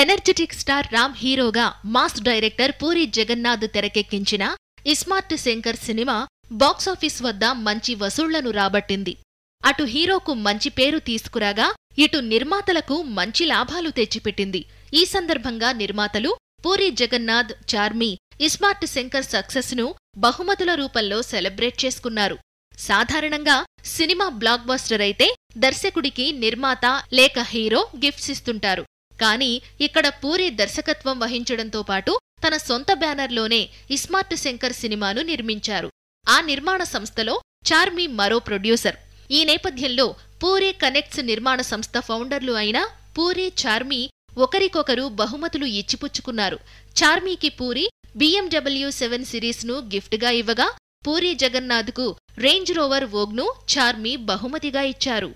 energetic star Ram హీరోగా mass director puri Jagannadh తెరకెక్కించిన iSmart Shankar cinema box office వద్ద మంచి వసూళ్లను రాబట్టింది అటు హీరోకు మంచి పేరు తీసుకురాగా ఇటు నిర్మాతలకు మంచి లాభాలు తెచ్చిపెట్టింది ఈ సందర్భంగా నిర్మాతలు పూరి జగన్నాథ్ చార్మీ ఇస్మార్ట్ శంకర్ సక్సెస్ ను బహుమతుల రూపంలో సెలబ్రేట్ చేసుకున్నారు సాధారణంగా సినిమా బ్లాక్ బస్టర్ అయితే దర్శకుడికి నిర్మాత లేక హీరో గిఫ్ట్స్ ఇస్తుంటారు కానీ ఇక్కడ పూరి దర్శకత్వం వహించడంతో పాటు తన సొంత బ్యానర్లోనే ఇస్మార్ట్ శంకర్ సినిమాను నిర్మించారు ఆ నిర్మాణ సంస్థలో చార్మి మరో ప్రొడ్యూసర్ ఈ నేపథ్యంలో పూరి కనెక్ట్స్ నిర్మాణ సంస్థ ఫౌండర్లు అయిన పూరి చార్మి ఒకరికొకరు బహుమతులు ఇచ్చిపుచ్చుకున్నారు చార్మీకి పూరి బీఎండబ్ల్యూ సెవెన్ సిరీస్ను గిఫ్ట్గా ఇవ్వగా పూరి జగన్నాథ్కు రేంజ్ రోవర్ వోగ్ను చార్మి బహుమతిగా ఇచ్చారు